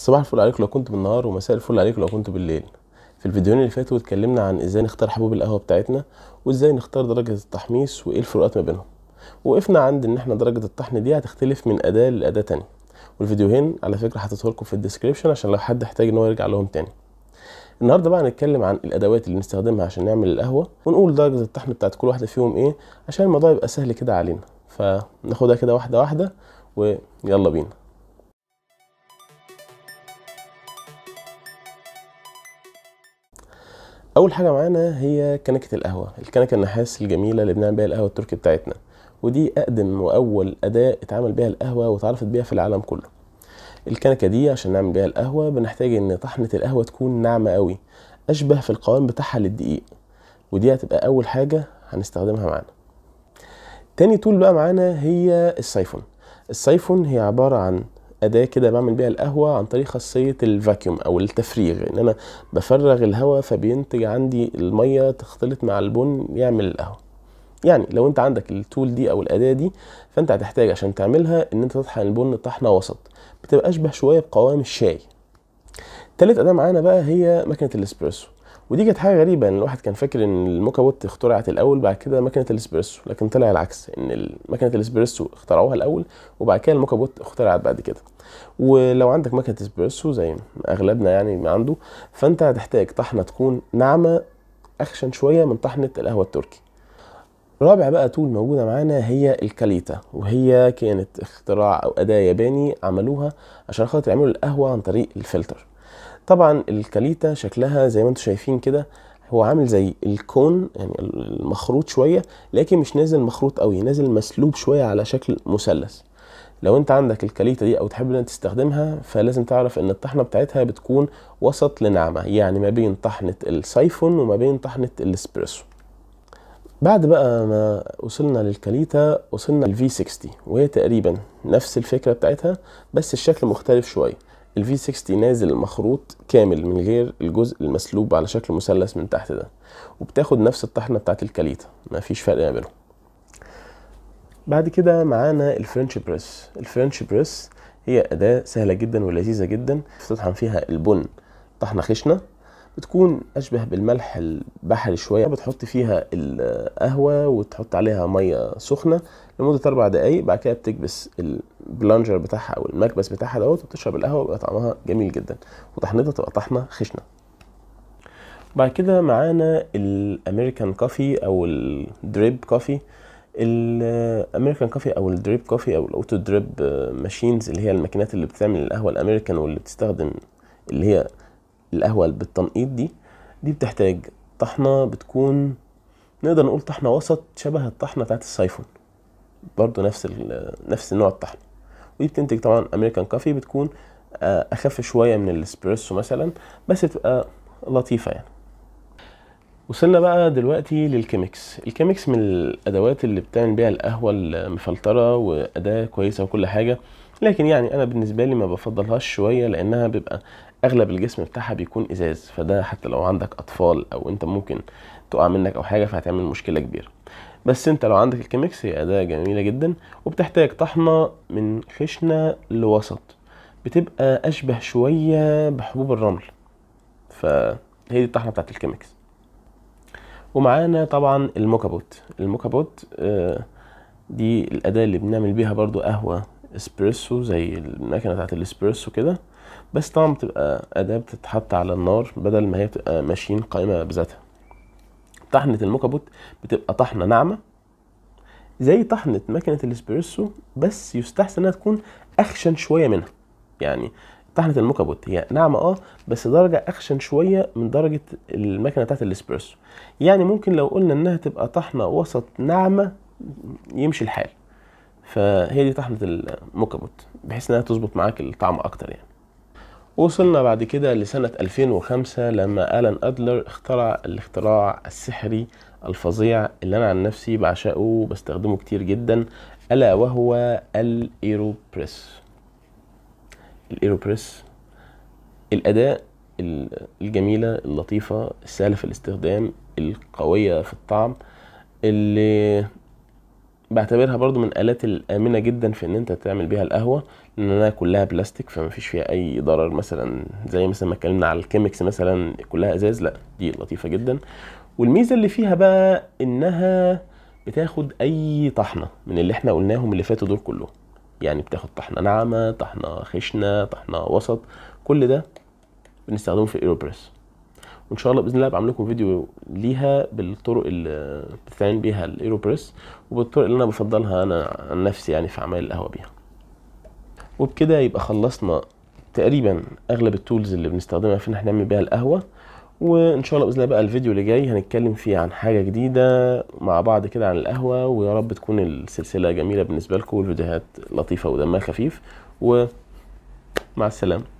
صباح الفل عليكم لو كنت بالنهار ومساء الفل عليكم لو كنت بالليل في الفيديوهين اللي فاتوا اتكلمنا عن ازاي نختار حبوب القهوه بتاعتنا وازاي نختار درجه التحميص وايه الفروقات ما بينهم وقفنا عند ان احنا درجه الطحن دي هتختلف من اداه لاداه تانية والفيديوهين على فكره هحطيتهم لكم في الديسكريبشن عشان لو حد احتاج ان هو يرجع لهم تاني النهارده بقى هنتكلم عن الادوات اللي بنستخدمها عشان نعمل القهوه ونقول درجه الطحن بتاعت كل واحده فيهم ايه عشان الموضوع يبقى سهل كده علينا فناخدها كده واحده واحده ويلا بينا اول حاجه معانا هي كنكه القهوه الكنكه النحاس الجميله اللي بنعمل بيها القهوه التركي بتاعتنا ودي اقدم واول اداه اتعمل بيها القهوه واتعرفت بيها في العالم كله الكنكه دي عشان نعمل بيها القهوه بنحتاج ان طحنه القهوه تكون ناعمه قوي اشبه في القوام بتاعها للدقيق ودي هتبقى اول حاجه هنستخدمها معانا تاني طول بقى معانا هي السيفون السيفون هي عباره عن اداه كده بعمل بيها القهوه عن طريق خاصيه الفاكيوم او التفريغ ان انا بفرغ الهواء فبينتج عندي الميه تختلط مع البن يعمل القهوه يعني لو انت عندك التول دي او الاداه دي فانت هتحتاج عشان تعملها ان انت تطحن البن طحنه وسط بتبقى اشبه شويه بقوام الشاي تالت اداه معانا بقى هي مكنة الاسبريسو ودي كانت حاجه غريبه ان الواحد كان فاكر ان الموكا بوت اخترعت الاول بعد كده ماكينه الاسبريسو لكن طلع العكس ان ماكينه الاسبريسو اخترعوها الاول وبعد كده الموكا بوت اخترعت بعد كده ولو عندك ماكينه اسبريسو زي اغلبنا يعني عنده فانت هتحتاج طحنه تكون ناعمه اخشن شويه من طحنه القهوه التركي رابع بقى تول موجودة معانا هي الكاليتا وهي كانت اختراع أو أداة ياباني عملوها عشان خاطر يعملوا القهوة عن طريق الفلتر طبعا الكاليتا شكلها زي ما انتم شايفين كده هو عامل زي الكون يعني المخروط شويه لكن مش نازل مخروط قوي نازل مسلوب شويه على شكل مثلث لو انت عندك الكاليتا دي او تحب ان تستخدمها فلازم تعرف ان الطحنه بتاعتها بتكون وسط لنعمه يعني ما بين طحنه السايفون وما بين طحنه الاسبريسو بعد بقى ما وصلنا للكاليتا وصلنا للفي 60 وهي تقريبا نفس الفكره بتاعتها بس الشكل مختلف شويه الفي 60 نازل مخروط كامل من غير الجزء المسلوب على شكل مثلث من تحت ده وبتاخد نفس الطحنه بتاعت الكاليتا مفيش فرق ما بينهم بعد كده معانا الفرنش بريس الفرنش بريس هي اداه سهله جدا ولذيذه جدا بتطحن فيها البن طحنه خشنه بتكون اشبه بالملح البحري شويه بتحط فيها القهوه وتحط عليها ميه سخنه لمده اربع دقائق بعد كده بتكبس البلانجر بتاعها او المكبس بتاعها دوت وبتشرب القهوه بيبقى طعمها جميل جدا وطحنتها تبقى طحنه خشنه بعد كده معانا الامريكان كوفي او الدريب كوفي الامريكان كوفي او الدريب كوفي او الاوتو دريب ماشينز اللي هي الماكينات اللي بتعمل القهوه الامريكان واللي بتستخدم اللي هي القهوه بالتنقيط دي دي بتحتاج طحنه بتكون نقدر نقول طحنه وسط شبه الطحنه بتاعت السايفون برضو نفس نفس نوع الطحن ودي بتنتج طبعا امريكان كافي بتكون آه، اخف شويه من الاسبريسو مثلا بس تبقى لطيفه يعني وصلنا بقى دلوقتي للكيميكس الكيميكس من الادوات اللي بتعمل بيها القهوه المفلتره واداه كويسه وكل حاجه لكن يعني انا بالنسبه لي ما بفضلهاش شويه لانها بيبقى اغلب الجسم بتاعها بيكون ازاز فده حتى لو عندك اطفال او انت ممكن تقع منك او حاجه فهتعمل مشكله كبيره بس انت لو عندك الكيميكس هي اداة جميلة جدا وبتحتاج طحنة من خشنة لوسط بتبقى اشبه شوية بحبوب الرمل فهي دي الطحنة بتاعت الكيميكس ومعانا طبعا الموكابوت الموكابوت آه، دي الاداة اللي بنعمل بيها برضو قهوة اسبريسو زي المكنة بتاعت الاسبريسو كده بس طبعا بتبقى اداة بتتحط على النار بدل ما هي بتبقى ماشين قائمة بذاتها طحنه الموكابوت بتبقى طحنه ناعمه زي طحنه ماكينه الاسبريسو بس يستحسن انها تكون اخشن شويه منها يعني طحنه الموكابوت هي ناعمه اه بس درجه اخشن شويه من درجه الماكينه بتاعه الاسبريسو يعني ممكن لو قلنا انها تبقى طحنه وسط ناعمه يمشي الحال فهي دي طحنه الموكابوت بحيث انها تظبط معاك الطعم اكتر يعني وصلنا بعد كده لسنة 2005 لما ألان أدلر اخترع الاختراع السحري الفظيع اللي أنا عن نفسي بعشقه وبستخدمه كتير جدا ألا وهو الإيروبريس الإيروبريس الأداة الجميلة اللطيفة السهلة في الاستخدام القوية في الطعم اللي بعتبرها برضو من الآلات الآمنة جدا في إن أنت تعمل بيها القهوة لأنها كلها بلاستيك فمفيش فيها أي ضرر مثلا زي مثلا ما اتكلمنا على الكيمكس مثلا كلها إزاز لأ دي لطيفة جدا والميزة اللي فيها بقى إنها بتاخد أي طحنة من اللي إحنا قلناهم اللي فاتوا دول كلهم يعني بتاخد طحنة ناعمة طحنة خشنة طحنة وسط كل ده بنستخدمه في الإيروبريس وان شاء الله باذن الله بعمل لكم فيديو ليها بالطرق اللي بتستعين بيها الايروبريس وبالطرق اللي انا بفضلها انا عن نفسي يعني في اعمال القهوه بيها وبكده يبقى خلصنا تقريبا اغلب التولز اللي بنستخدمها في ان احنا نعمل بيها القهوه وان شاء الله باذن الله بقى الفيديو اللي جاي هنتكلم فيه عن حاجه جديده مع بعض كده عن القهوه ويا رب تكون السلسله جميله بالنسبه لكم والفيديوهات لطيفه ودمها خفيف ومع السلامه